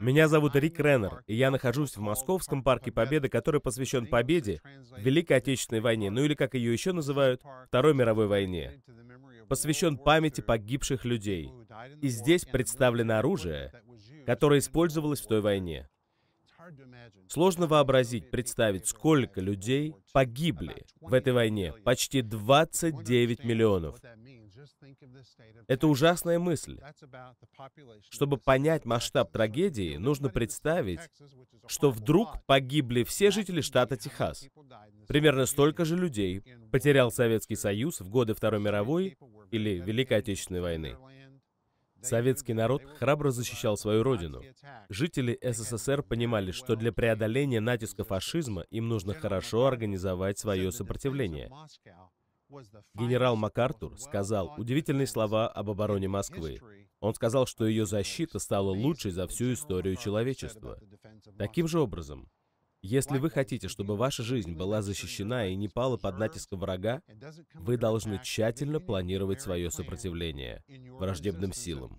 Меня зовут Рик Реннер, и я нахожусь в Московском парке Победы, который посвящен Победе, Великой Отечественной войне, ну или как ее еще называют, Второй мировой войне. Посвящен памяти погибших людей. И здесь представлено оружие, которое использовалось в той войне. Сложно вообразить, представить, сколько людей погибли в этой войне. Почти 29 миллионов. Это ужасная мысль. Чтобы понять масштаб трагедии, нужно представить, что вдруг погибли все жители штата Техас. Примерно столько же людей потерял Советский Союз в годы Второй мировой или Великой Отечественной войны. Советский народ храбро защищал свою родину. Жители СССР понимали, что для преодоления натиска фашизма им нужно хорошо организовать свое сопротивление. Генерал МакАртур сказал удивительные слова об обороне Москвы. Он сказал, что ее защита стала лучшей за всю историю человечества. Таким же образом, если вы хотите, чтобы ваша жизнь была защищена и не пала под натиском врага, вы должны тщательно планировать свое сопротивление враждебным силам.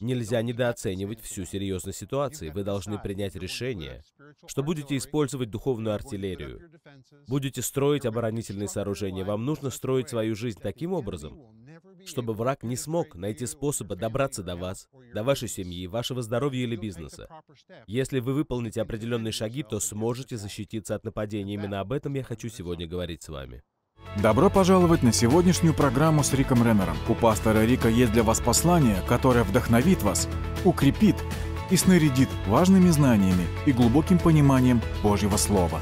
Нельзя недооценивать всю серьезность ситуации. Вы должны принять решение, что будете использовать духовную артиллерию, будете строить оборонительные сооружения. Вам нужно строить свою жизнь таким образом, чтобы враг не смог найти способы добраться до вас, до вашей семьи, вашего здоровья или бизнеса. Если вы выполните определенные шаги, то сможете защититься от нападения. Именно об этом я хочу сегодня говорить с вами. Добро пожаловать на сегодняшнюю программу с Риком Реннером. У пастора Рика есть для вас послание, которое вдохновит вас, укрепит и снарядит важными знаниями и глубоким пониманием Божьего Слова.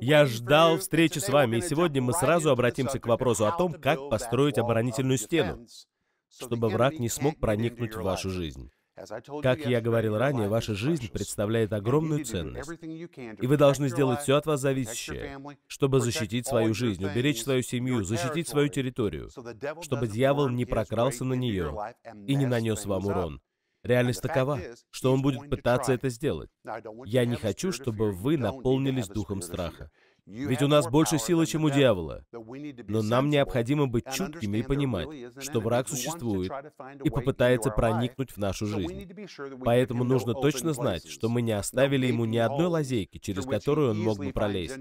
Я ждал встречи с вами, и сегодня мы сразу обратимся к вопросу о том, как построить оборонительную стену, чтобы враг не смог проникнуть в вашу жизнь. Как я говорил ранее, ваша жизнь представляет огромную ценность, и вы должны сделать все от вас зависящее, чтобы защитить свою жизнь, уберечь свою семью, защитить свою территорию, чтобы дьявол не прокрался на нее и не нанес вам урон. Реальность такова, что он будет пытаться это сделать. Я не хочу, чтобы вы наполнились духом страха. Ведь у нас больше силы, чем у дьявола. Но нам необходимо быть чуткими и понимать, что враг существует и попытается проникнуть в нашу жизнь. Поэтому нужно точно знать, что мы не оставили ему ни одной лазейки, через которую он мог бы пролезть.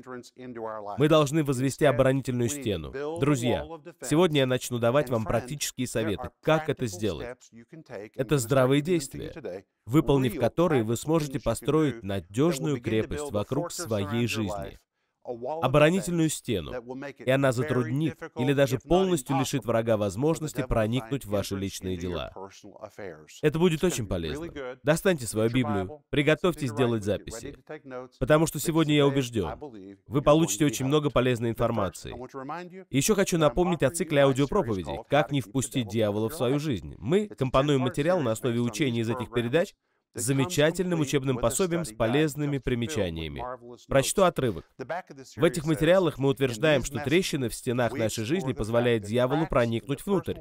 Мы должны возвести оборонительную стену. Друзья, сегодня я начну давать вам практические советы, как это сделать. Это здравые действия, выполнив которые вы сможете построить надежную крепость вокруг своей жизни оборонительную стену, и она затруднит или даже полностью лишит врага возможности проникнуть в ваши личные дела. Это будет очень полезно. Достаньте свою Библию, приготовьтесь делать записи, потому что сегодня я убежден, вы получите очень много полезной информации. еще хочу напомнить о цикле аудиопроповедей «Как не впустить дьявола в свою жизнь». Мы компонуем материал на основе учений из этих передач, замечательным учебным пособием с полезными примечаниями. Прочту отрывок. В этих материалах мы утверждаем, что трещины в стенах нашей жизни позволяют дьяволу проникнуть внутрь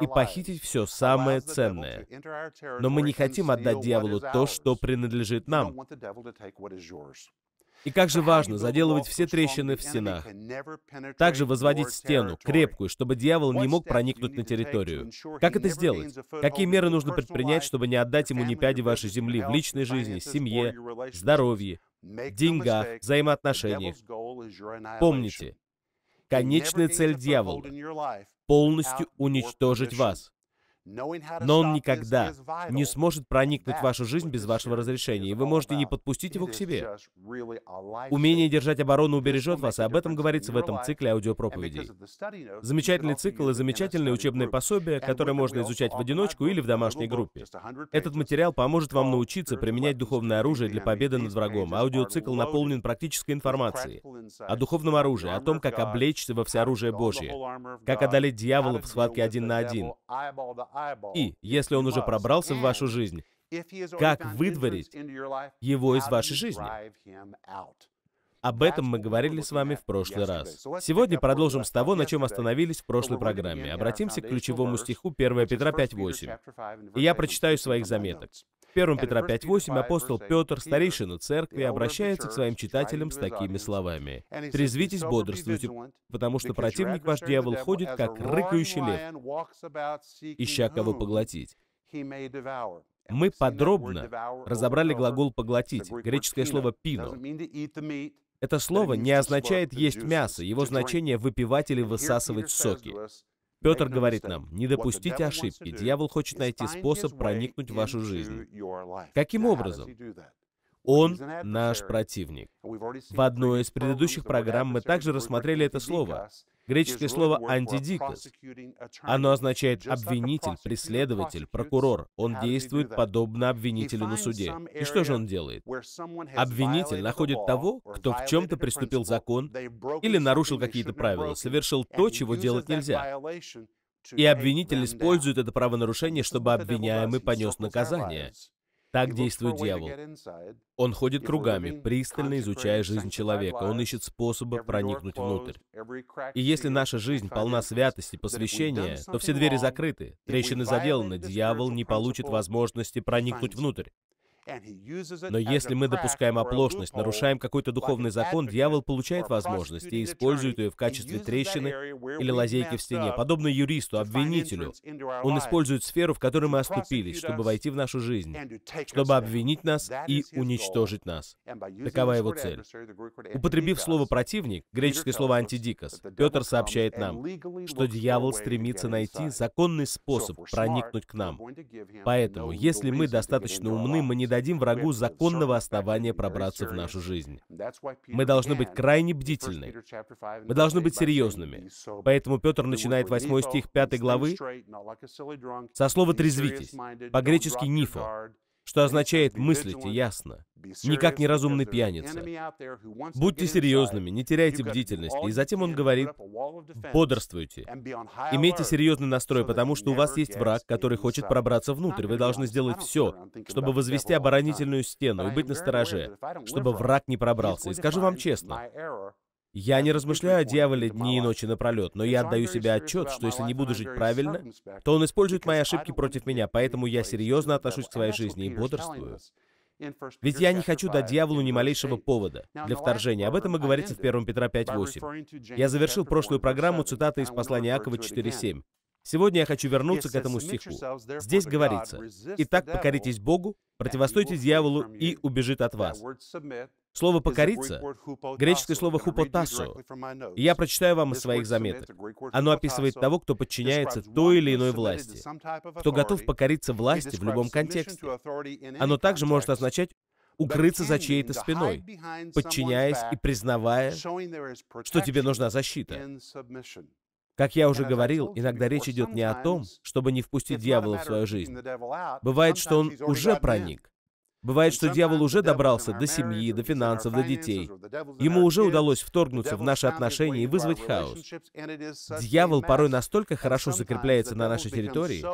и похитить все самое ценное. Но мы не хотим отдать дьяволу то, что принадлежит нам. И как же важно заделывать все трещины в стенах. Также возводить стену, крепкую, чтобы дьявол не мог проникнуть на территорию. Как это сделать? Какие меры нужно предпринять, чтобы не отдать ему ни пяди вашей земли в личной жизни, семье, здоровье, деньгах, взаимоотношениях? Помните, конечная цель дьявола — полностью уничтожить вас. Но он никогда не сможет проникнуть в вашу жизнь без вашего разрешения, и вы можете не подпустить его к себе. Умение держать оборону убережет вас, и об этом говорится в этом цикле аудиопроповедей. Замечательный цикл и замечательное учебное пособие, которое можно изучать в одиночку или в домашней группе. Этот материал поможет вам научиться применять духовное оружие для победы над врагом. Аудиоцикл наполнен практической информацией о духовном оружии, о том, как облечься во всеоружие Божье, как одолеть дьявола в схватке один на один, и если он уже пробрался в вашу жизнь, как выдворить его из вашей жизни? Об этом мы говорили с вами в прошлый раз. Сегодня продолжим с того, на чем остановились в прошлой программе. Обратимся к ключевому стиху 1 Петра 5.8. И я прочитаю своих заметок. 1 Петра 5.8 апостол Петр, старейшина церкви, обращается к своим читателям с такими словами. «Трезвитесь, бодрствуйте, потому что противник ваш дьявол ходит, как рыкающий лев, ища кого поглотить». Мы подробно разобрали глагол «поглотить», греческое слово «пино». Это слово не означает «есть мясо», его значение — выпивать или высасывать соки. Петр говорит нам, не допустите ошибки. Дьявол хочет найти способ проникнуть в вашу жизнь. Каким образом? Он наш противник. В одной из предыдущих программ мы также рассмотрели это слово. Греческое слово «антидикос». Оно означает «обвинитель», «преследователь», «прокурор». Он действует подобно обвинителю на суде. И что же он делает? Обвинитель находит того, кто в чем-то преступил закон или нарушил какие-то правила, совершил то, чего делать нельзя. И обвинитель использует это правонарушение, чтобы обвиняемый понес наказание. Так действует дьявол. Он ходит кругами, пристально изучая жизнь человека. Он ищет способа проникнуть внутрь. И если наша жизнь полна святости, посвящения, то все двери закрыты, трещины заделаны, дьявол не получит возможности проникнуть внутрь. Но если мы допускаем оплошность, нарушаем какой-то духовный закон, дьявол получает возможность и использует ее в качестве трещины или лазейки в стене, подобно юристу, обвинителю. Он использует сферу, в которой мы оступились, чтобы войти в нашу жизнь, чтобы обвинить нас и уничтожить нас. Такова его цель. Употребив слово «противник», греческое слово «антидикос», Петр сообщает нам, что дьявол стремится найти законный способ проникнуть к нам. Поэтому, если мы достаточно умны, мы не дадим дадим врагу законного основания пробраться в нашу жизнь. Мы должны быть крайне бдительны. Мы должны быть серьезными. Поэтому Петр начинает 8 стих 5 главы со слова «трезвитесь», по-гречески «нифо», что означает «мыслите ясно». Не как неразумный пьяница. Будьте серьезными, не теряйте бдительности. И затем он говорит, бодрствуйте. Имейте серьезный настрой, потому что у вас есть враг, который хочет пробраться внутрь. Вы должны сделать все, чтобы возвести оборонительную стену и быть настороже, чтобы враг не пробрался. И скажу вам честно, я не размышляю о дьяволе дни и ночи напролет, но я отдаю себе отчет, что если не буду жить правильно, то он использует мои ошибки против меня, поэтому я серьезно отношусь к своей жизни и бодрствую. Ведь я не хочу дать дьяволу ни малейшего повода для вторжения. Об этом и говорится в 1 Петра 5.8. Я завершил прошлую программу цитатой из послания Акова 4.7. Сегодня я хочу вернуться к этому стиху. Здесь говорится, «Итак, покоритесь Богу, противостойте дьяволу, и убежит от вас». Слово «покориться» — греческое слово хупотасо. я прочитаю вам из своих заметок. Оно описывает того, кто подчиняется той или иной власти, кто готов покориться власти в любом контексте. Оно также может означать укрыться за чьей-то спиной, подчиняясь и признавая, что тебе нужна защита. Как я уже говорил, иногда речь идет не о том, чтобы не впустить дьявола в свою жизнь. Бывает, что он уже проник, Бывает, что дьявол уже добрался до семьи, до финансов, до детей. Ему уже удалось вторгнуться в наши отношения и вызвать хаос. Дьявол порой настолько хорошо закрепляется на нашей территории,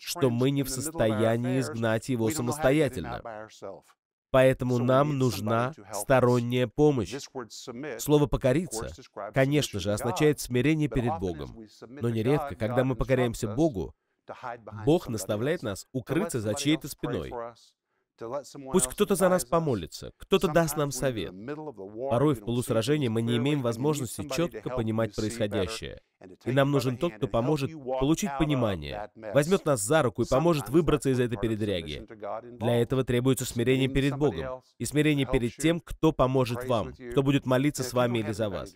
что мы не в состоянии изгнать его самостоятельно. Поэтому нам нужна сторонняя помощь. Слово «покориться», конечно же, означает смирение перед Богом. Но нередко, когда мы покоряемся Богу, Бог наставляет нас укрыться за чьей-то спиной, Пусть кто-то за нас помолится, кто-то даст нам совет. Порой в полусражении мы не имеем возможности четко понимать происходящее. И нам нужен тот, кто поможет получить понимание, возьмет нас за руку и поможет выбраться из этой передряги. Для этого требуется смирение перед Богом и смирение перед тем, кто поможет вам, кто будет молиться с вами или за вас.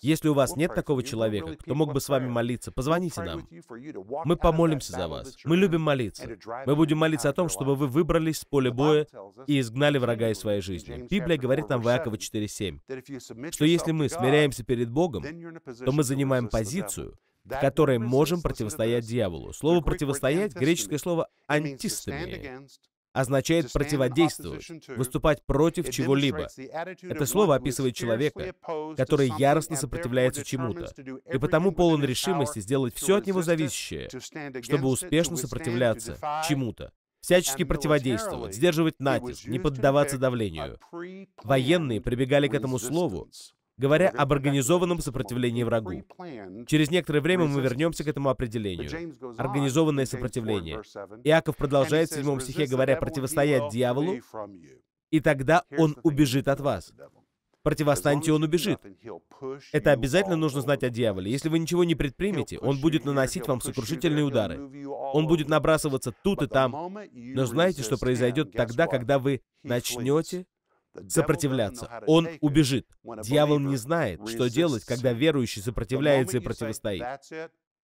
Если у вас нет такого человека, кто мог бы с вами молиться, позвоните нам. Мы помолимся за вас. Мы любим молиться. Мы будем молиться о том, чтобы вы выбрались с поля боя и изгнали врага из своей жизни. Библия говорит нам в Иакова 4.7, что если мы смиряемся перед Богом, то мы занимаем занимаем позицию, в которой можем противостоять дьяволу. Слово «противостоять» — греческое слово «антистами», означает противодействовать, выступать против чего-либо. Это слово описывает человека, который яростно сопротивляется чему-то, и потому полон решимости сделать все от него зависящее, чтобы успешно сопротивляться чему-то всячески противодействовать, сдерживать натиск, не поддаваться давлению. Военные прибегали к этому слову, говоря об организованном сопротивлении врагу. Через некоторое время мы вернемся к этому определению. Организованное сопротивление. Иаков продолжает в 7 стихе, говоря, противостоять дьяволу, и тогда он убежит от вас. Противостаньте, он убежит. Это обязательно нужно знать о дьяволе. Если вы ничего не предпримете, он будет наносить вам сокрушительные удары. Он будет набрасываться тут и там. Но знаете, что произойдет тогда, когда вы начнете сопротивляться. Он убежит. Дьявол не знает, что делать, когда верующий сопротивляется и противостоит.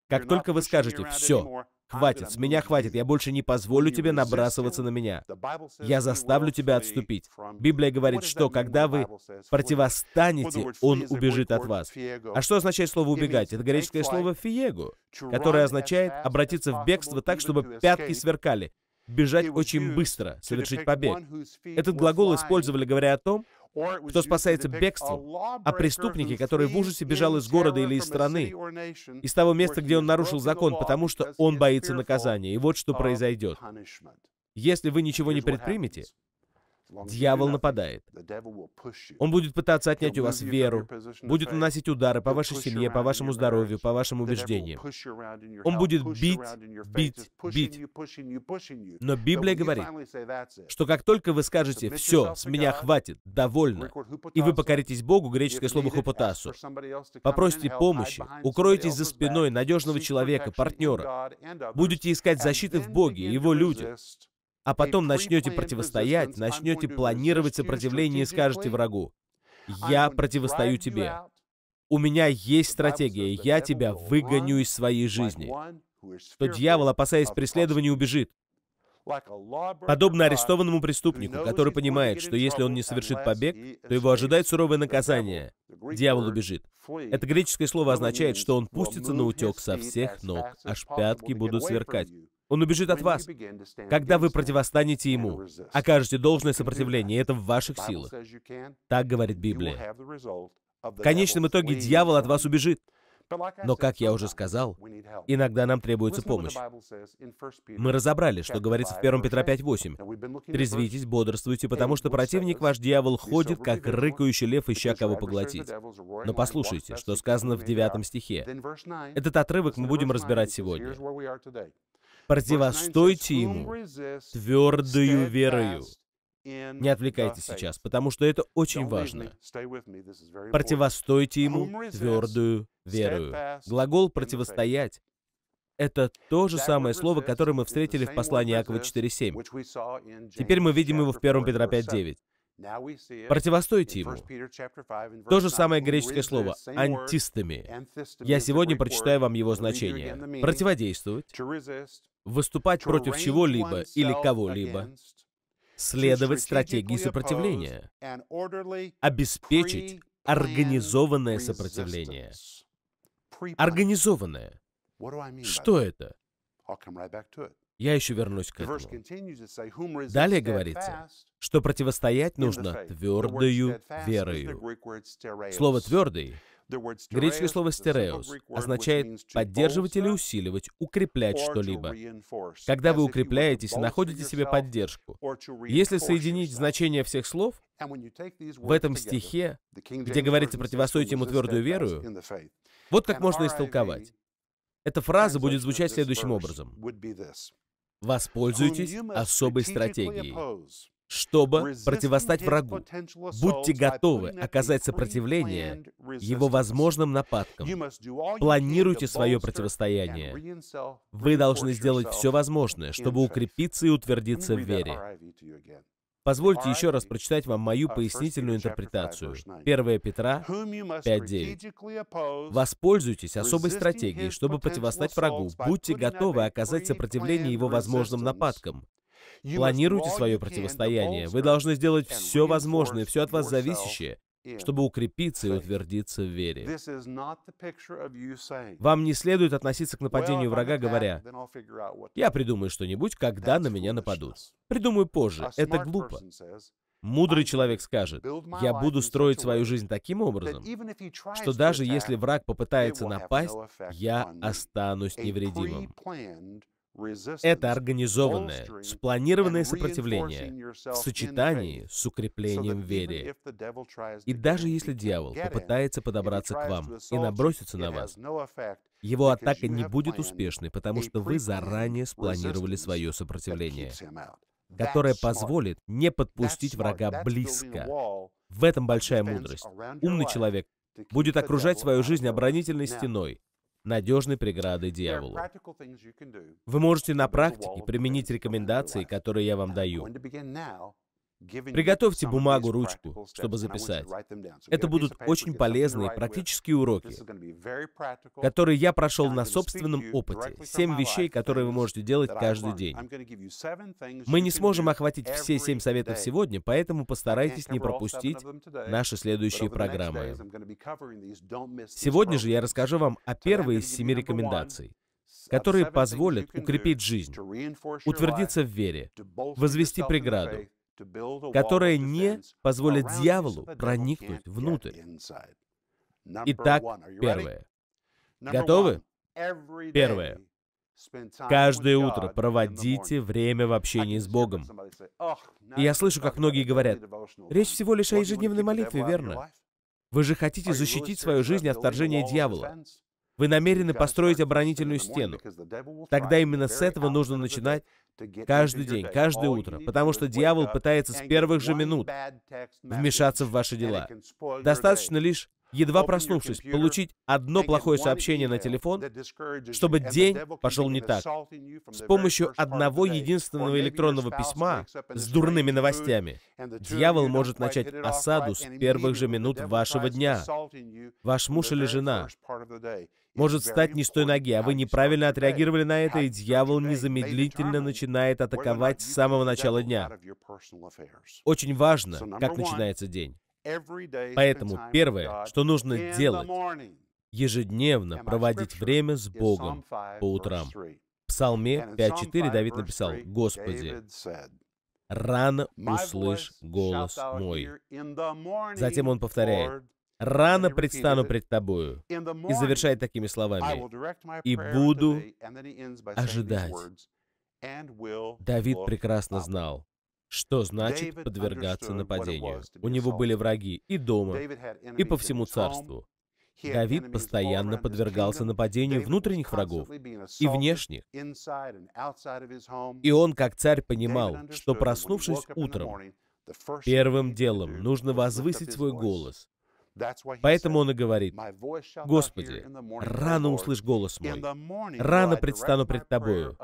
Как только вы скажете «все», «Хватит, с меня хватит, я больше не позволю тебе набрасываться на меня. Я заставлю тебя отступить». Библия говорит, что когда вы противостанете, он убежит от вас. А что означает слово «убегать»? Это греческое слово «фиего», которое означает обратиться в бегство так, чтобы пятки сверкали бежать очень быстро, совершить побег. Этот глагол использовали, говоря о том, кто спасается бегством, а преступники, который в ужасе бежал из города или из страны, из того места, где он нарушил закон, потому что он боится наказания. И вот что произойдет. Если вы ничего не предпримете, Дьявол нападает. Он будет пытаться отнять у вас веру, будет наносить удары по вашей семье, по вашему здоровью, по вашим убеждениям. Он будет бить, бить, бить. Но Библия говорит, что как только вы скажете «все, с меня хватит, довольно», и вы покоритесь Богу, греческое слово «хупотасу», попросите помощи, укроетесь за спиной надежного человека, партнера, будете искать защиты в Боге и Его людях, а потом начнете противостоять, начнете планировать сопротивление и скажете врагу, «Я противостою тебе. У меня есть стратегия, я тебя выгоню из своей жизни». То дьявол, опасаясь преследования, убежит. Подобно арестованному преступнику, который понимает, что если он не совершит побег, то его ожидает суровое наказание. Дьявол убежит. Это греческое слово означает, что он пустится на утек со всех ног, аж пятки будут сверкать. Он убежит от вас, когда вы противостанете ему, окажете должное сопротивление, это в ваших силах. Так говорит Библия. В конечном итоге дьявол от вас убежит. Но, как я уже сказал, иногда нам требуется помощь. Мы разобрали, что говорится в 1 Петра 5.8. «Трезвитесь, бодрствуйте, потому что противник ваш дьявол ходит, как рыкающий лев, ища кого поглотить». Но послушайте, что сказано в 9 стихе. Этот отрывок мы будем разбирать сегодня. Противостойте ему твердою верою. Не отвлекайтесь сейчас, потому что это очень важно. Противостойте ему твердую верою. Глагол «противостоять» — это то же самое слово, которое мы встретили в послании Акова 4.7. Теперь мы видим его в 1 Петра 5.9. Противостойте ему. То же самое греческое слово «антистами». Я сегодня прочитаю вам его значение. Противодействовать, выступать против чего-либо или кого-либо, следовать стратегии сопротивления, обеспечить организованное сопротивление. Организованное. Что это? Я еще вернусь к этому. Далее говорится, что противостоять нужно твердою верою. Слово «твердый» Греческое слово «стереус» означает «поддерживать или усиливать, укреплять что-либо». Когда вы укрепляетесь и находите себе поддержку, если соединить значение всех слов, в этом стихе, где говорится «противостойте ему твердую веру», вот как можно истолковать. Эта фраза будет звучать следующим образом. Воспользуйтесь особой стратегией, чтобы противостать врагу. Будьте готовы оказать сопротивление его возможным нападкам. Планируйте свое противостояние. Вы должны сделать все возможное, чтобы укрепиться и утвердиться в вере. Позвольте еще раз прочитать вам мою пояснительную интерпретацию. 1 Петра 5.9. «Воспользуйтесь особой стратегией, чтобы противостать врагу. Будьте готовы оказать сопротивление его возможным нападкам. Планируйте свое противостояние. Вы должны сделать все возможное, все от вас зависящее, чтобы укрепиться и утвердиться в вере. Вам не следует относиться к нападению врага, говоря, «Я придумаю что-нибудь, когда на меня нападут». Придумаю позже. Это глупо. Мудрый человек скажет, «Я буду строить свою жизнь таким образом, что даже если враг попытается напасть, я останусь невредимым». Это организованное, спланированное сопротивление в сочетании с укреплением веры. И даже если дьявол попытается подобраться к вам и наброситься на вас, его атака не будет успешной, потому что вы заранее спланировали свое сопротивление, которое позволит не подпустить врага близко. В этом большая мудрость. Умный человек будет окружать свою жизнь оборонительной стеной, надежной преградой дьяволу. Вы можете на практике применить рекомендации, которые я вам даю. Приготовьте бумагу, ручку, чтобы записать. Это будут очень полезные практические уроки, которые я прошел на собственном опыте. Семь вещей, которые вы можете делать каждый день. Мы не сможем охватить все семь советов сегодня, поэтому постарайтесь не пропустить наши следующие программы. Сегодня же я расскажу вам о первой из семи рекомендаций которые позволят укрепить жизнь, утвердиться в вере, возвести преграду, которая не позволит дьяволу проникнуть внутрь. Итак, первое. Готовы? Первое. Каждое утро проводите время в общении с Богом. И я слышу, как многие говорят, речь всего лишь о ежедневной молитве, верно? Вы же хотите защитить свою жизнь от вторжения дьявола. Вы намерены построить оборонительную стену. Тогда именно с этого нужно начинать, Каждый день, каждое утро, потому что дьявол пытается с первых же минут вмешаться в ваши дела. Достаточно лишь, едва проснувшись, получить одно плохое сообщение на телефон, чтобы день пошел не так. С помощью одного единственного электронного письма с дурными новостями дьявол может начать осаду с первых же минут вашего дня. Ваш муж или жена может встать не с той ноги, а вы неправильно отреагировали на это, и дьявол незамедлительно начинает атаковать с самого начала дня. Очень важно, как начинается день. Поэтому первое, что нужно делать, ежедневно проводить время с Богом по утрам. В Псалме 5.4 Давид написал, «Господи, рано услышь голос мой». Затем он повторяет, рано предстану пред тобою. И завершает такими словами. И буду ожидать. Давид прекрасно знал, что значит подвергаться нападению. У него были враги и дома, и по всему царству. Давид постоянно подвергался нападению внутренних врагов и внешних. И он, как царь, понимал, что, проснувшись утром, первым делом нужно возвысить свой голос, Поэтому он и говорит, «Господи, рано услышь голос мой, рано предстану пред Тобою».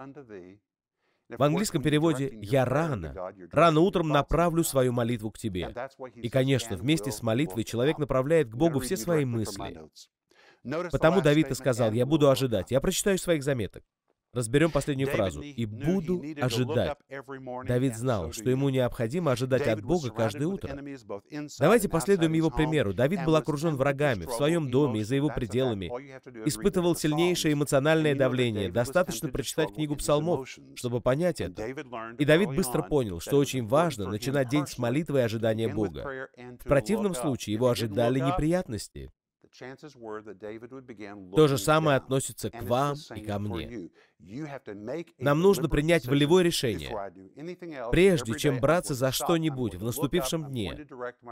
В английском переводе «я рано, рано утром направлю свою молитву к Тебе». И, конечно, вместе с молитвой человек направляет к Богу все свои мысли. Потому Давид и сказал, «Я буду ожидать, я прочитаю своих заметок». Разберем последнюю фразу. «И буду ожидать». Давид знал, что ему необходимо ожидать от Бога каждое утро. Давайте последуем его примеру. Давид был окружен врагами в своем доме и за его пределами. Испытывал сильнейшее эмоциональное давление. Достаточно прочитать книгу псалмов, чтобы понять это. И Давид быстро понял, что очень важно начинать день с молитвы и ожидания Бога. В противном случае его ожидали неприятности. То же самое относится к вам и ко мне. Нам нужно принять волевое решение. Прежде чем браться за что-нибудь в наступившем дне,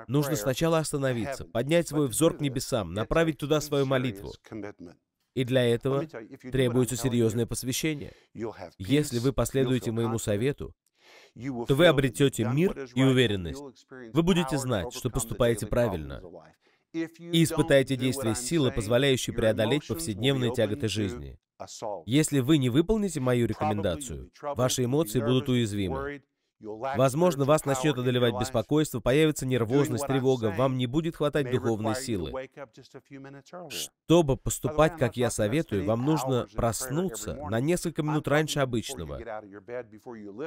нужно сначала остановиться, поднять свой взор к небесам, направить туда свою молитву. И для этого требуется серьезное посвящение. Если вы последуете моему совету, то вы обретете мир и уверенность. Вы будете знать, что поступаете правильно, и испытайте действие силы, позволяющей преодолеть повседневные тяготы жизни. Если вы не выполните мою рекомендацию, ваши эмоции будут уязвимы. Возможно, вас начнет одолевать беспокойство, появится нервозность, тревога, вам не будет хватать духовной силы. Чтобы поступать, как я советую, вам нужно проснуться на несколько минут раньше обычного.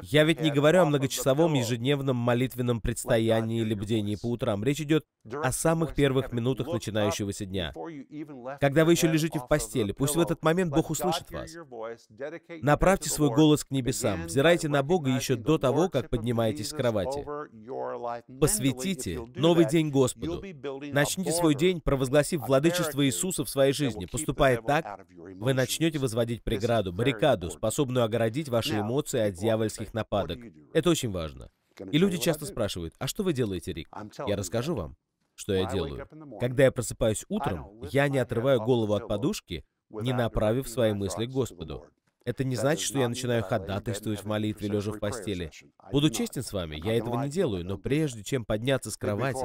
Я ведь не говорю о многочасовом ежедневном молитвенном предстоянии или бдении по утрам. Речь идет о самых первых минутах начинающегося дня. Когда вы еще лежите в постели, пусть в этот момент Бог услышит вас. Направьте свой голос к небесам, взирайте на Бога еще до того, как как поднимаетесь с кровати. Посвятите новый день Господу. Начните свой день, провозгласив владычество Иисуса в своей жизни. Поступая так, вы начнете возводить преграду, баррикаду, способную огородить ваши эмоции от дьявольских нападок. Это очень важно. И люди часто спрашивают, а что вы делаете, Рик? Я расскажу вам, что я делаю. Когда я просыпаюсь утром, я не отрываю голову от подушки, не направив свои мысли к Господу. Это не значит, что я начинаю ходатайствовать в молитве, лежа в постели. Буду честен с вами, я этого не делаю, но прежде чем подняться с кровати,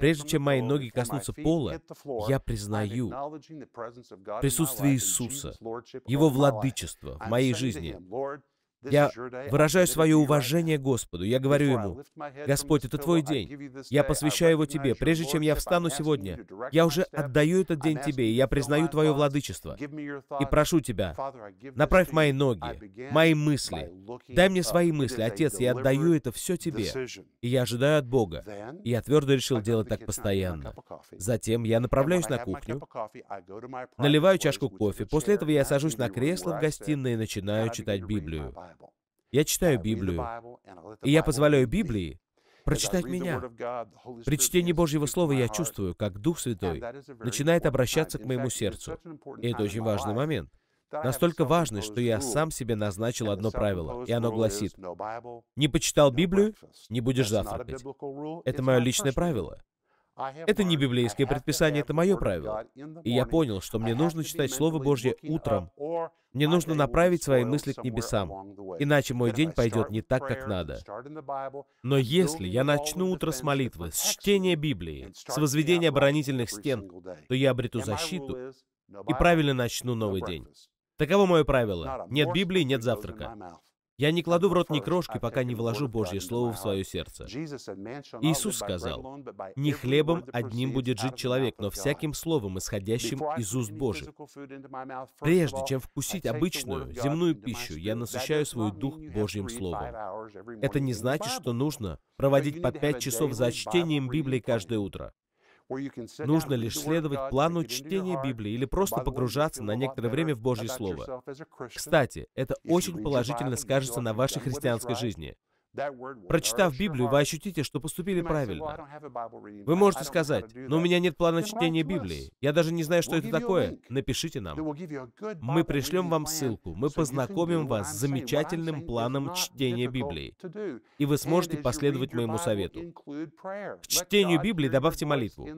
прежде чем мои ноги коснутся пола, я признаю присутствие Иисуса, Его владычество в моей жизни. Я выражаю свое уважение Господу. Я говорю Ему, «Господь, это Твой день. Я посвящаю его Тебе. Прежде чем я встану сегодня, я уже отдаю этот день Тебе, и я признаю Твое владычество. И прошу Тебя, направь мои ноги, мои мысли. Дай мне свои мысли. Отец, я отдаю это все Тебе. И я ожидаю от Бога. И я твердо решил делать так постоянно. Затем я направляюсь на кухню, наливаю чашку кофе. После этого я сажусь на кресло в гостиной и начинаю читать Библию. Я читаю Библию, и я позволяю Библии прочитать меня. При чтении Божьего Слова я чувствую, как Дух Святой начинает обращаться к моему сердцу. И это очень важный момент. Настолько важный, что я сам себе назначил одно правило, и оно гласит, «Не почитал Библию — не будешь завтракать». Это мое личное правило. Это не библейское предписание, это мое правило. И я понял, что мне нужно читать Слово Божье утром. Мне нужно направить свои мысли к небесам, иначе мой день пойдет не так, как надо. Но если я начну утро с молитвы, с чтения Библии, с возведения оборонительных стен, то я обрету защиту и правильно начну новый день. Таково мое правило. Нет Библии, нет завтрака. Я не кладу в рот ни крошки, пока не вложу Божье Слово в свое сердце. Иисус сказал, «Не хлебом одним будет жить человек, но всяким словом, исходящим из уст Божьих». Прежде чем вкусить обычную, земную пищу, я насыщаю свой дух Божьим Словом. Это не значит, что нужно проводить по пять часов за чтением Библии каждое утро. Нужно лишь следовать плану чтения Библии или просто погружаться на некоторое время в Божье Слово. Кстати, это очень положительно скажется на вашей христианской жизни. Прочитав Библию, вы ощутите, что поступили правильно. Вы можете сказать, но «Ну, у меня нет плана чтения Библии. Я даже не знаю, что это такое. Напишите нам. Мы пришлем вам ссылку. Мы познакомим вас с замечательным планом чтения Библии. И вы сможете последовать моему совету. К чтению Библии добавьте молитву.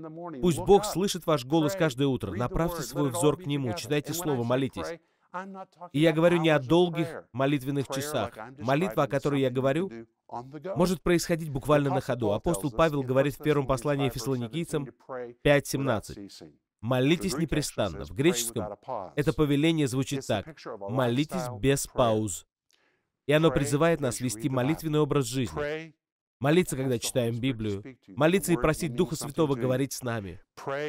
Пусть Бог слышит ваш голос каждое утро. Направьте свой взор к Нему. Читайте Слово, молитесь. И я говорю не о долгих молитвенных часах. Молитва, о которой я говорю, может происходить буквально на ходу. Апостол Павел говорит в первом послании фессалоникийцам 5.17. «Молитесь непрестанно». В греческом это повеление звучит так. «Молитесь без пауз». И оно призывает нас вести молитвенный образ жизни, молиться, когда читаем Библию, молиться и просить Духа Святого говорить с нами.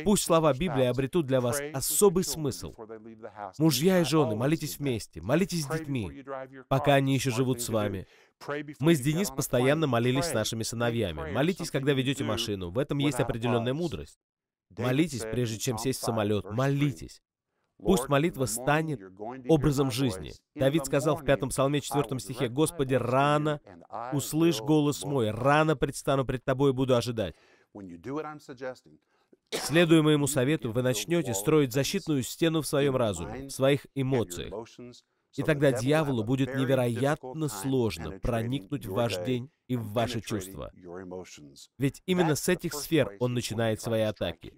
Пусть слова Библии обретут для вас особый смысл. Мужья и жены, молитесь вместе, молитесь с детьми, пока они еще живут с вами. Мы с Денис постоянно молились с нашими сыновьями. Молитесь, когда ведете машину. В этом есть определенная мудрость. Молитесь, прежде чем сесть в самолет. Молитесь. Пусть молитва станет образом жизни. Давид сказал в пятом псалме четвертом стихе, «Господи, рано услышь голос мой, рано предстану пред Тобой и буду ожидать». Следуя моему совету, вы начнете строить защитную стену в своем разуме, в своих эмоциях. И тогда дьяволу будет невероятно сложно проникнуть в ваш день и в ваши чувства. Ведь именно с этих сфер он начинает свои атаки.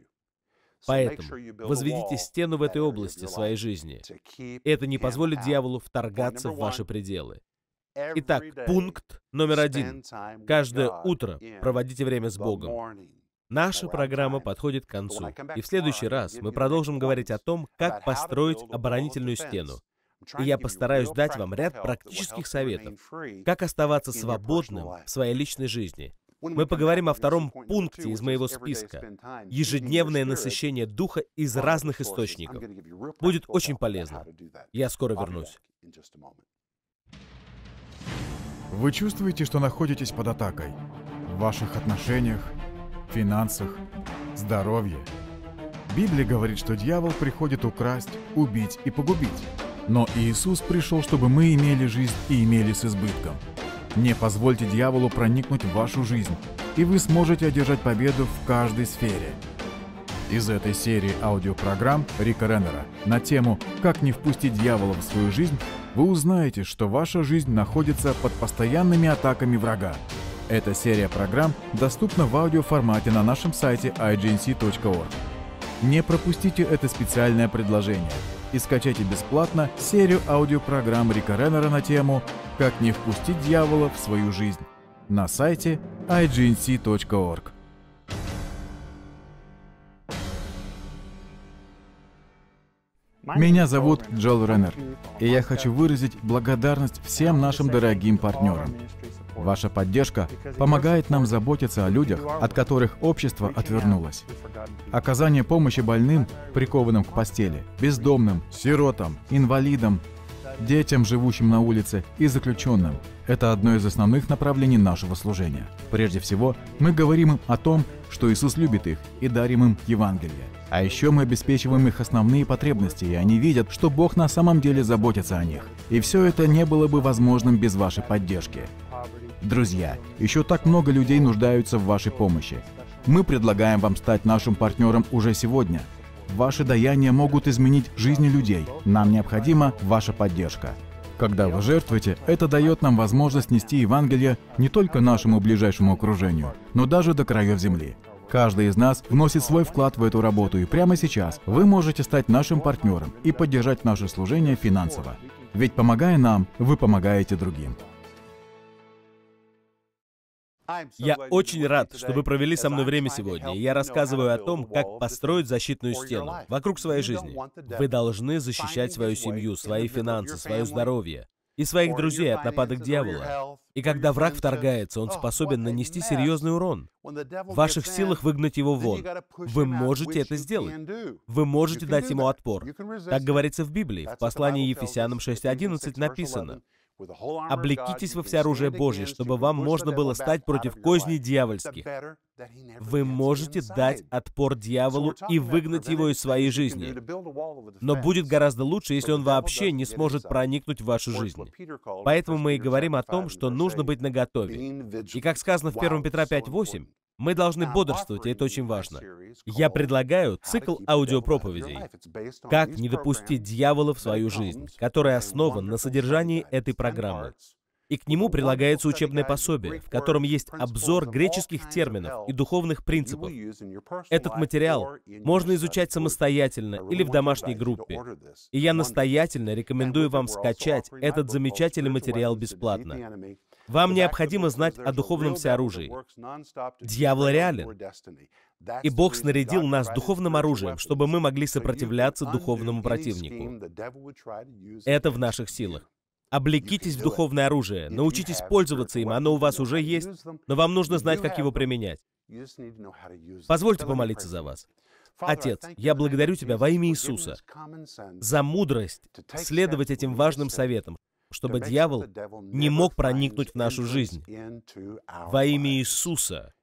Поэтому возведите стену в этой области своей жизни. Это не позволит дьяволу вторгаться в ваши пределы. Итак, пункт номер один. Каждое утро проводите время с Богом. Наша программа подходит к концу, и в следующий раз мы продолжим говорить о том, как построить оборонительную стену. И я постараюсь дать вам ряд практических советов, как оставаться свободным в своей личной жизни, мы поговорим о втором пункте из моего списка — ежедневное насыщение духа из разных источников. Будет очень полезно. Я скоро вернусь. Вы чувствуете, что находитесь под атакой в ваших отношениях, финансах, здоровье. Библия говорит, что дьявол приходит украсть, убить и погубить. Но Иисус пришел, чтобы мы имели жизнь и имели с избытком. Не позвольте дьяволу проникнуть в вашу жизнь, и вы сможете одержать победу в каждой сфере. Из этой серии аудиопрограмм Рика Реннера на тему «Как не впустить дьявола в свою жизнь» вы узнаете, что ваша жизнь находится под постоянными атаками врага. Эта серия программ доступна в аудиоформате на нашем сайте ignc.org. Не пропустите это специальное предложение – и скачайте бесплатно серию аудиопрограмм Рика Реннера на тему «Как не впустить дьявола в свою жизнь» на сайте igc.org. Меня зовут Джол Реннер, и я хочу выразить благодарность всем нашим дорогим партнерам. Ваша поддержка помогает нам заботиться о людях, от которых общество отвернулось. Оказание помощи больным, прикованным к постели, бездомным, сиротам, инвалидам, детям, живущим на улице, и заключенным. Это одно из основных направлений нашего служения. Прежде всего, мы говорим им о том, что Иисус любит их, и дарим им Евангелие. А еще мы обеспечиваем их основные потребности, и они видят, что Бог на самом деле заботится о них. И все это не было бы возможным без вашей поддержки. Друзья, еще так много людей нуждаются в вашей помощи. Мы предлагаем вам стать нашим партнером уже сегодня. Ваши даяния могут изменить жизни людей. Нам необходима ваша поддержка. Когда вы жертвуете, это дает нам возможность нести Евангелие не только нашему ближайшему окружению, но даже до краев земли. Каждый из нас вносит свой вклад в эту работу, и прямо сейчас вы можете стать нашим партнером и поддержать наше служение финансово. Ведь помогая нам, вы помогаете другим. Я очень рад, что вы провели со мной время сегодня, я рассказываю о том, как построить защитную стену вокруг своей жизни. Вы должны защищать свою семью, свои финансы, свое здоровье и своих друзей от нападок дьявола. И когда враг вторгается, он oh, способен нанести серьезный урон. В ваших силах выгнать его вон. Вы можете это сделать. Вы можете дать ему отпор. Так говорится в Библии. В послании Ефесянам 6.11 написано, Облекитесь во всеоружие Божье, чтобы вам можно было стать против козней дьявольских. Вы можете дать отпор дьяволу и выгнать его из своей жизни. Но будет гораздо лучше, если он вообще не сможет проникнуть в вашу жизнь. Поэтому мы и говорим о том, что нужно быть наготове. И как сказано в 1 Петра 5.8, мы должны бодрствовать, и это очень важно. Я предлагаю цикл аудиопроповедей «Как не допустить дьявола в свою жизнь», который основан на содержании этой программы. И к нему прилагается учебное пособие, в котором есть обзор греческих терминов и духовных принципов. Этот материал можно изучать самостоятельно или в домашней группе. И я настоятельно рекомендую вам скачать этот замечательный материал бесплатно. Вам необходимо знать о духовном всеоружии. Дьявол реален. И Бог снарядил нас духовным оружием, чтобы мы могли сопротивляться духовному противнику. Это в наших силах. Облекитесь в духовное оружие, научитесь пользоваться им, оно у вас уже есть, но вам нужно знать, как его применять. Позвольте помолиться за вас. Отец, я благодарю Тебя во имя Иисуса за мудрость следовать этим важным советам, чтобы дьявол не мог проникнуть в нашу жизнь. Во имя Иисуса.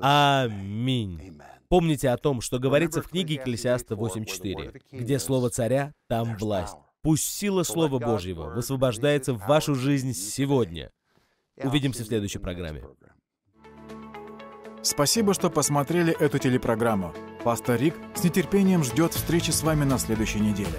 Аминь. Помните о том, что говорится в книге Екклесиаста 8.4, где слово царя, там власть. Пусть сила Слова Божьего высвобождается в вашу жизнь сегодня. Увидимся в следующей программе. Спасибо, что посмотрели эту телепрограмму. Пастор Рик с нетерпением ждет встречи с вами на следующей неделе.